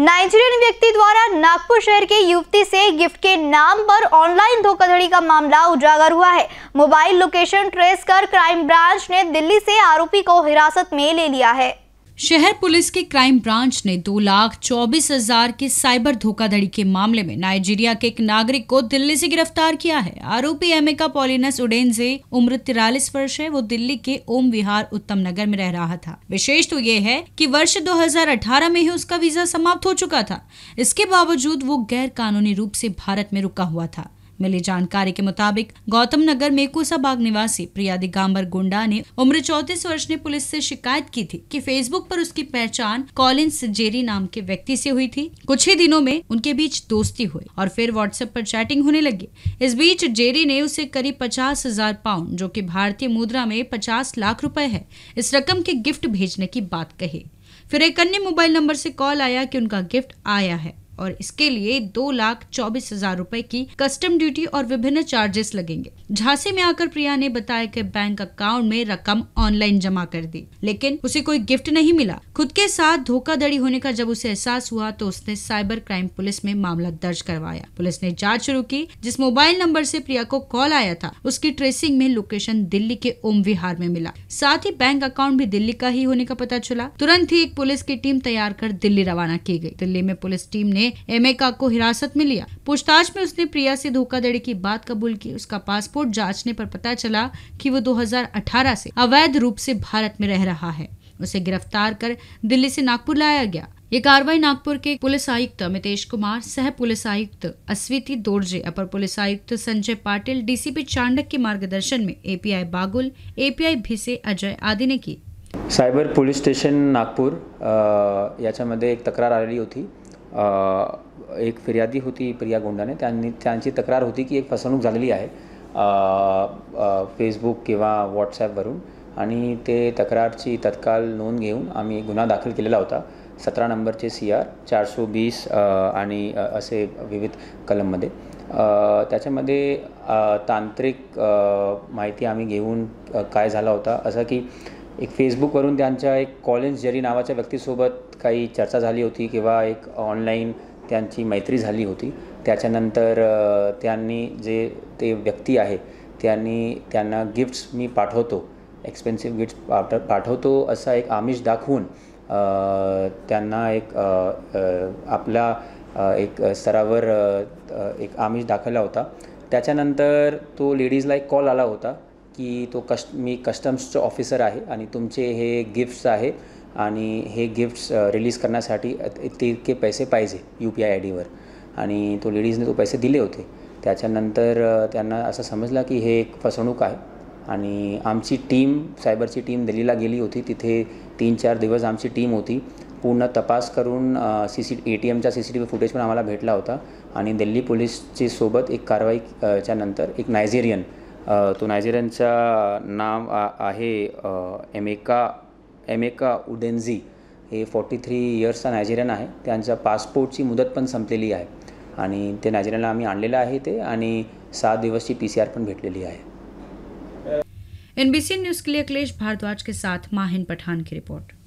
Nigerian व्यक्ति द्वारा नागपुर शहर के युवती से गिफ्ट के नाम पर ऑनलाइन धोखाधड़ी का मामला उजागर हुआ है मोबाइल लोकेशन ट्रेस कर क्राइम ब्रांच ने दिल्ली से आरोपी को हिरासत में ले लिया है शहर पुलिस के क्राइम ब्रांच ने दो लाख चौबीस हजार के साइबर धोखाधड़ी के मामले में नाइजीरिया के एक नागरिक को दिल्ली से गिरफ्तार किया है आरोपी एमेका पॉलिनस उडेन से उम्र तिरालीस वर्ष है वो दिल्ली के ओम विहार उत्तम नगर में रह रहा था विशेष तो ये है कि वर्ष 2018 में ही उसका वीजा समाप्त हो चुका था इसके बावजूद वो गैर कानूनी रूप से भारत में रुका हुआ था मिली जानकारी के मुताबिक गौतम नगर मेकोसा बाग निवासी प्रिया दिगाम्बर गुंडा ने उम्र चौतीस वर्ष ने पुलिस से शिकायत की थी कि फेसबुक पर उसकी पहचान कॉलिंस जेरी नाम के व्यक्ति से हुई थी कुछ ही दिनों में उनके बीच दोस्ती हुई और फिर व्हाट्सएप पर चैटिंग होने लगी इस बीच जेरी ने उसे करीब पचास हजार पाउंड जो की भारतीय मुद्रा में पचास लाख रूपए है इस रकम के गिफ्ट भेजने की बात कही फिर एक अन्य मोबाइल नंबर से कॉल आया कि उनका गिफ्ट आया है और इसके लिए दो लाख चौबीस हजार रूपए की कस्टम ड्यूटी और विभिन्न चार्जेस लगेंगे झांसी में आकर प्रिया ने बताया कि बैंक अकाउंट में रकम ऑनलाइन जमा कर दी लेकिन उसे कोई गिफ्ट नहीं मिला खुद के साथ धोखाधड़ी होने का जब उसे एहसास हुआ तो उसने साइबर क्राइम पुलिस में मामला दर्ज करवाया पुलिस ने जाँच शुरू की जिस मोबाइल नंबर ऐसी प्रिया को कॉल आया था उसकी ट्रेसिंग में लोकेशन दिल्ली के ओम विहार में मिला साथ ही बैंक अकाउंट भी दिल्ली का ही होने का पता चला तुरंत ही एक पुलिस की टीम तैयार कर दिल्ली रवाना की गई दिल्ली में पुलिस टीम ने ने एमेका को हिरासत में लिया पूछताछ में उसने प्रिया से धोखाधड़ी की बात कबूल की उसका पासपोर्ट जांचने पर पता चला कि वो 2018 से अवैध रूप से भारत में रह रहा है उसे गिरफ्तार कर दिल्ली से नागपुर लाया गया ये कार्रवाई नागपुर के पुलिस आयुक्त अमितेश कुमार सह पुलिस आयुक्त अस्विति दोर्जे अपर पुलिस आयुक्त संजय पाटिल डीसीपी चांडक के मार्गदर्शन में एपीआई बागुल एपीआई भिसे अजय आदि ने की साइबर पुलिस स्टेशन नागपुर याच्यामध्ये एक तक्रार आलेली होती एक फिर्यादी होती प्रिया गोंडाने त्यांनी त्यांची तक्रार होती की एक फसवणूक झालेली आहे फेसबुक किंवा व्हॉट्सॲपवरून आणि ते तक्रारची तत्काळ नोंद घेऊन आम्ही गुन्हा दाखल केलेला होता सतरा नंबरचे सी आर चारशे वीस आणि असे विविध कलममध्ये त्याच्यामध्ये तांत्रिक माहिती आम्ही घेऊन काय झाला होता असं की एक फेसबुकवरून त्यांच्या एक कॉलेज जरी नावाच्या व्यक्तीसोबत काही चर्चा झाली होती किंवा एक ऑनलाईन त्यांची मैत्री झाली होती त्याच्यानंतर त्यांनी जे ते व्यक्ती आहे त्यांनी त्यांना गिफ्ट्स मी पाठवतो एक्सपेन्सिव्ह गिफ्ट्स पाठवतो असा एक आमिष दाखवून त्यांना एक आपला एक स्तरावर एक आमिष दाखवला होता त्याच्यानंतर तो लेडीजला एक कॉल आला होता की तो कस्ट मी कस्टम्सचं ऑफिसर आहे आणि तुमचे हे गिफ्ट्स आहे आणि हे गिफ्ट्स रिलीज करण्यासाठी तितके पैसे पाहिजे यू पी आय आय डीवर आणि तो लेडीजने तो पैसे दिले होते त्याच्यानंतर त्यांना असं समजलं की हे एक फसवणूक आहे आणि आमची टीम सायबरची टीम दिल्लीला गेली होती तिथे तीन चार दिवस आमची टीम होती पूर्ण तपास करून सी सी ए टी एमचा C C T V footage पण आम्हाला भेटला होता आणि दिल्ली पोलीसची सोबत एक कारवाई च्या नंतर एक नायजेरियन तो नायजेरियनचा नाव आहे एमेका एमेका उडेन्झी हे फॉर्टी थ्री इयर्सचा नायजेरियन आहे त्यांच्या पासपोर्टची मुदत पण संपलेली आहे आणि ते नायजेरियनला आम्ही आणलेलं आहे ते आणि सात दिवसची पी सी आर पण भेटलेली आहे एन बी सी न्यूज़ के लिए भारद्वाज के साथ माहिन पठान की रिपोर्ट